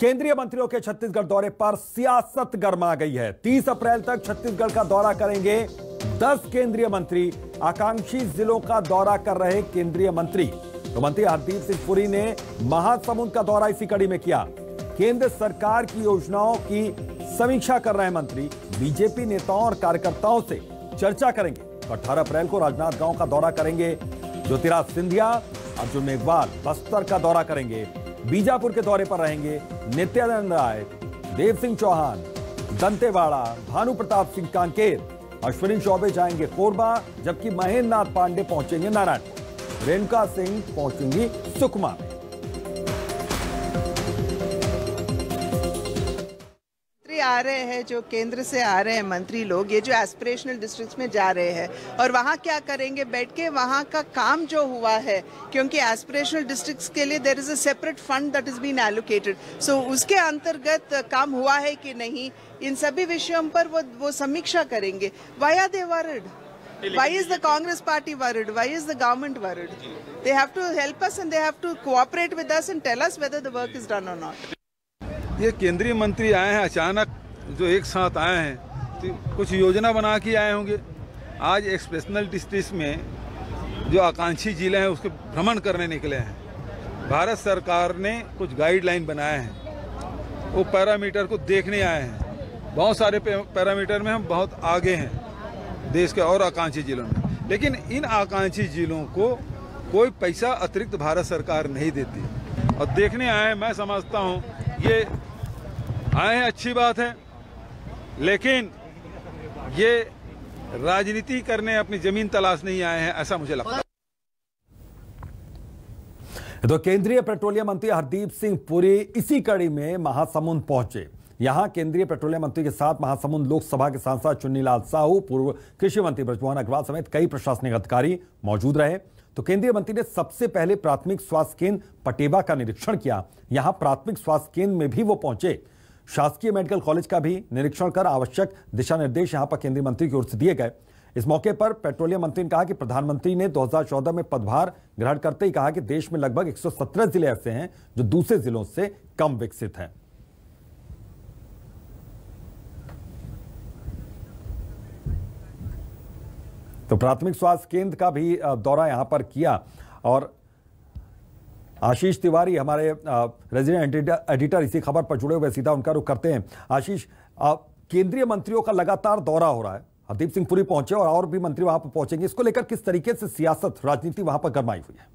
केंद्रीय मंत्रियों के छत्तीसगढ़ दौरे पर सियासत गर्मा गई है 30 अप्रैल तक छत्तीसगढ़ का दौरा करेंगे 10 केंद्रीय मंत्री आकांक्षी जिलों का दौरा कर रहे केंद्रीय मंत्री तो मंत्री हरदीप सिंह पुरी ने महासमुंद का दौरा इसी कड़ी में किया केंद्र सरकार की योजनाओं की समीक्षा कर रहे मंत्री बीजेपी नेताओं और कार्यकर्ताओं से चर्चा करेंगे तो अठारह अप्रैल को गांव का दौरा करेंगे ज्योतिराज सिंधिया अर्जुन मेघवाल बस्तर का दौरा करेंगे बीजापुर के दौरे पर रहेंगे नित्यानंद राय देव सिंह चौहान दंतेवाड़ा भानु प्रताप सिंह कांकेर अश्विनी चौबे जाएंगे कोरबा जबकि महेंद्र नाथ पांडे पहुंचेंगे नारायणपुर रेणुका सिंह पहुंचेंगी सुकमा में आ रहे हैं जो केंद्र से आ रहे हैं मंत्री लोग ये जो एस्पिरेशनल डिस्ट्रिक्ट्स में जा रहे हैं और वहाँ क्या करेंगे बैठ के वहाँ का काम जो हुआ है क्योंकि एस्पिरेशनल डिस्ट्रिक्ट्स के लिए there is a separate fund that is been allocated so उसके अंतर्गत काम हुआ है कि नहीं इन सभी विषयों पर वो वो समीक्षा करेंगे via the word Why is the Congress party worried? Why is the government worried? They have to help us and they have to cooperate with us and tell us whether the work is done or not. ये केंद्रीय मंत्री आए हैं अचानक जो एक साथ आए हैं तो कुछ योजना बना के आए होंगे आज एक्सप्रेशनल डिस्ट्रिक्ट में जो आकांक्षी जिले हैं उसके भ्रमण करने निकले हैं भारत सरकार ने कुछ गाइडलाइन बनाए हैं वो पैरामीटर को देखने आए हैं बहुत सारे पैरामीटर में हम बहुत आगे हैं देश के और आकांक्षी जिलों में लेकिन इन आकांक्षी जिलों को कोई पैसा अतिरिक्त भारत सरकार नहीं देती और देखने आए मैं समझता हूँ ये आए हैं अच्छी बात है लेकिन ये राजनीति करने अपनी जमीन तलाश नहीं आए हैं ऐसा मुझे लगता है तो केंद्रीय पेट्रोलियम मंत्री हरदीप सिंह पुरी इसी कड़ी में महासमुंद पहुंचे यहां केंद्रीय पेट्रोलियम मंत्री के साथ महासमुंद लोकसभा के सांसद चुन्नीलाल साहू पूर्व कृषि मंत्री ब्रजमोहन अग्रवाल समेत कई प्रशासनिक अधिकारी मौजूद रहे तो केंद्रीय मंत्री ने सबसे पहले प्राथमिक स्वास्थ्य केंद्र पटेबा का निरीक्षण किया यहां प्राथमिक स्वास्थ्य केंद्र में भी वो पहुंचे शासकीय मेडिकल कॉलेज का भी निरीक्षण कर आवश्यक दिशा निर्देश यहाँ पर केंद्रीय मंत्री की ओर से दिए गए इस मौके पर पेट्रोलियम मंत्री ने कहा कि प्रधानमंत्री ने 2014 में पदभार ग्रहण करते ही कहा कि देश में लगभग 117 जिले ऐसे हैं जो दूसरे जिलों से कम विकसित हैं तो प्राथमिक स्वास्थ्य केंद्र का भी दौरा यहां पर किया और आशीष तिवारी हमारे रेजिडेंट एडिटर इसी खबर पर जुड़े हुए सीधा उनका रुख करते हैं आशीष केंद्रीय मंत्रियों का लगातार दौरा हो रहा है हरदीप सिंह पुरी पहुंचे और और भी मंत्री वहां पर पहुंचेंगे इसको लेकर किस तरीके से सियासत राजनीति वहां पर गरमाई हुई है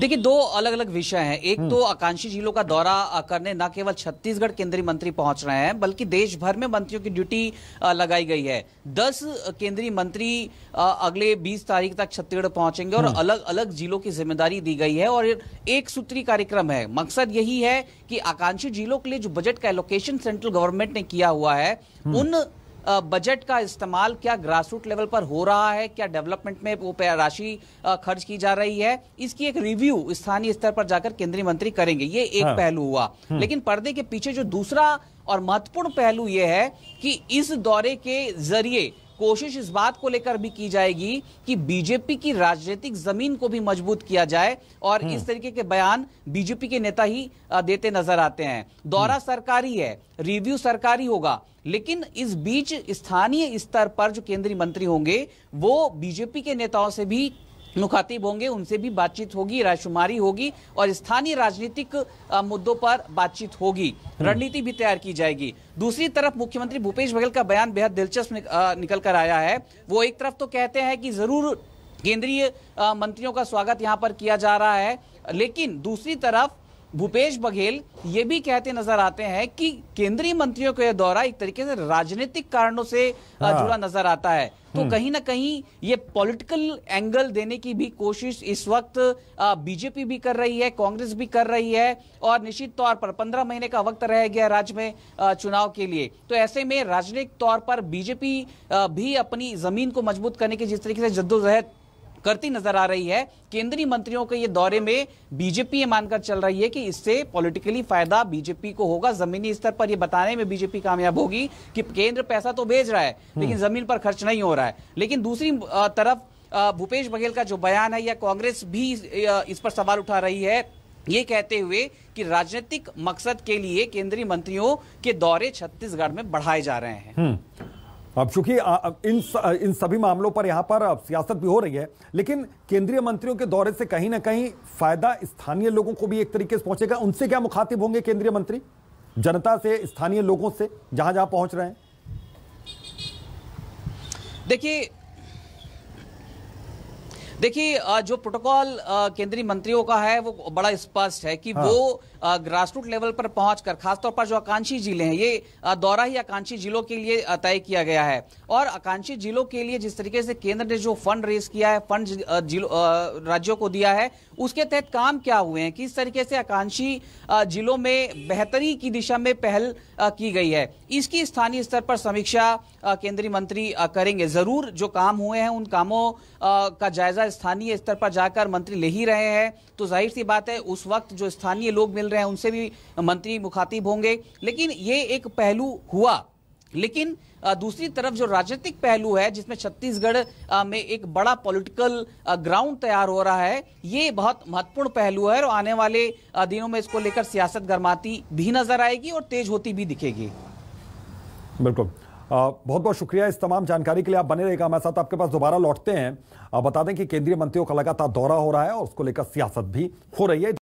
देखिए दो अलग अलग विषय हैं एक हम्म। तो आकांक्षी जिलों का दौरा करने न केवल छत्तीसगढ़ केंद्रीय मंत्री पहुंच रहे हैं बल्कि देश भर में मंत्रियों की ड्यूटी लगाई गई है दस केंद्रीय मंत्री अगले बीस तारीख तक छत्तीसगढ़ पहुंचेंगे और हम्म। अलग अलग जिलों की जिम्मेदारी दी गई है और एक सूत्री कार्यक्रम है मकसद यही है कि आकांक्षी जिलों के लिए जो बजट का एलोकेशन सेंट्रल गवर्नमेंट ने किया हुआ है हम्म। उन बजट का इस्तेमाल क्या ग्रासरूट लेवल पर हो रहा है क्या डेवलपमेंट में वो राशि खर्च की जा रही है इसकी एक रिव्यू स्थानीय स्तर पर जाकर केंद्रीय मंत्री करेंगे ये एक हाँ। पहलू हुआ हम्म। लेकिन पर्दे के पीछे जो दूसरा और महत्वपूर्ण पहलू यह है कि इस दौरे के जरिए कोशिश इस बात को लेकर भी की जाएगी कि बीजेपी की राजनीतिक जमीन को भी मजबूत किया जाए और हम्म। इस तरीके के बयान बीजेपी के नेता ही देते नजर आते हैं दौरा हम्म। सरकारी है रिव्यू सरकारी होगा लेकिन इस बीच स्थानीय स्तर पर जो केंद्रीय मंत्री होंगे वो बीजेपी के नेताओं से भी मुखातिब होंगे उनसे भी बातचीत होगी रायशुमारी होगी और स्थानीय राजनीतिक मुद्दों पर बातचीत होगी हम्म। रणनीति भी तैयार की जाएगी दूसरी तरफ मुख्यमंत्री भूपेश बघेल का बयान बेहद दिलचस्प निकल कर आया है वो एक तरफ तो कहते हैं कि जरूर केंद्रीय मंत्रियों का स्वागत यहाँ पर किया जा रहा है लेकिन दूसरी तरफ भूपेश बघेल ये भी कहते नजर आते हैं कि केंद्रीय मंत्रियों का यह दौरा एक तरीके से राजनीतिक कारणों से हाँ। जुड़ा नजर आता है तो हम्म। कहीं ना कहीं ये पॉलिटिकल एंगल देने की भी कोशिश इस वक्त बीजेपी भी कर रही है कांग्रेस भी कर रही है और निश्चित तौर पर पंद्रह महीने का वक्त रह गया राज्य में चुनाव के लिए तो ऐसे में राजनीतिक तौर पर बीजेपी भी अपनी जमीन को मजबूत करने की जिस तरीके से जद्दोजहद करती नजर आ रही है केंद्रीय मंत्रियों के ये दौरे में बीजेपी ये मानकर चल रही है कि इससे पॉलिटिकली फायदा बीजेपी को होगा जमीनी स्तर पर ये बताने में बीजेपी कामयाब होगी कि केंद्र पैसा तो भेज रहा है हम्म। लेकिन जमीन पर खर्च नहीं हो रहा है लेकिन दूसरी तरफ भूपेश बघेल का जो बयान है या कांग्रेस भी इस पर सवाल उठा रही है ये कहते हुए कि राजनीतिक मकसद के लिए केंद्रीय मंत्रियों के दौरे छत्तीसगढ़ में बढ़ाए जा रहे हैं हम्म। अब चूंकि इन इन सभी मामलों पर यहाँ पर सियासत भी हो रही है लेकिन केंद्रीय मंत्रियों के दौरे से कहीं ना कहीं फायदा स्थानीय लोगों को भी एक तरीके से पहुंचेगा उनसे क्या मुखातिब होंगे केंद्रीय मंत्री जनता से स्थानीय लोगों से जहां जहां पहुंच रहे हैं देखिए देखिए जो प्रोटोकॉल केंद्रीय मंत्रियों का है वो बड़ा स्पष्ट है कि हाँ। वो ग्रासरूट लेवल पर पहुंचकर खासतौर पर जो आकांक्षी जिले हैं ये दौरा ही आकांक्षी जिलों के लिए तय किया गया है और आकांक्षी जिलों के लिए जिस तरीके से केंद्र ने जो फंड रेस किया है फंड राज्यों को दिया है उसके तहत काम क्या हुए हैं किस तरीके से आकांक्षी जिलों में बेहतरी की दिशा में पहल की गई है इसकी स्थानीय स्तर पर समीक्षा केंद्रीय मंत्री करेंगे जरूर जो काम हुए हैं उन कामों का जायजा फैसला स्थानीय स्तर पर जाकर मंत्री ले ही रहे हैं तो जाहिर सी बात है उस वक्त जो स्थानीय लोग मिल रहे हैं उनसे भी मंत्री मुखातिब होंगे लेकिन ये एक पहलू हुआ लेकिन दूसरी तरफ जो राजनीतिक पहलू है जिसमें छत्तीसगढ़ में एक बड़ा पॉलिटिकल ग्राउंड तैयार हो रहा है ये बहुत महत्वपूर्ण पहलू है और आने वाले दिनों में इसको लेकर सियासत गर्माती भी नजर आएगी और तेज होती भी दिखेगी बिल्कुल बहुत बहुत शुक्रिया इस तमाम जानकारी के लिए आप बने रहेगा हमारे साथ आपके पास दोबारा लौटते हैं बता दें कि केंद्रीय मंत्रियों का लगातार दौरा हो रहा है और उसको लेकर सियासत भी हो रही है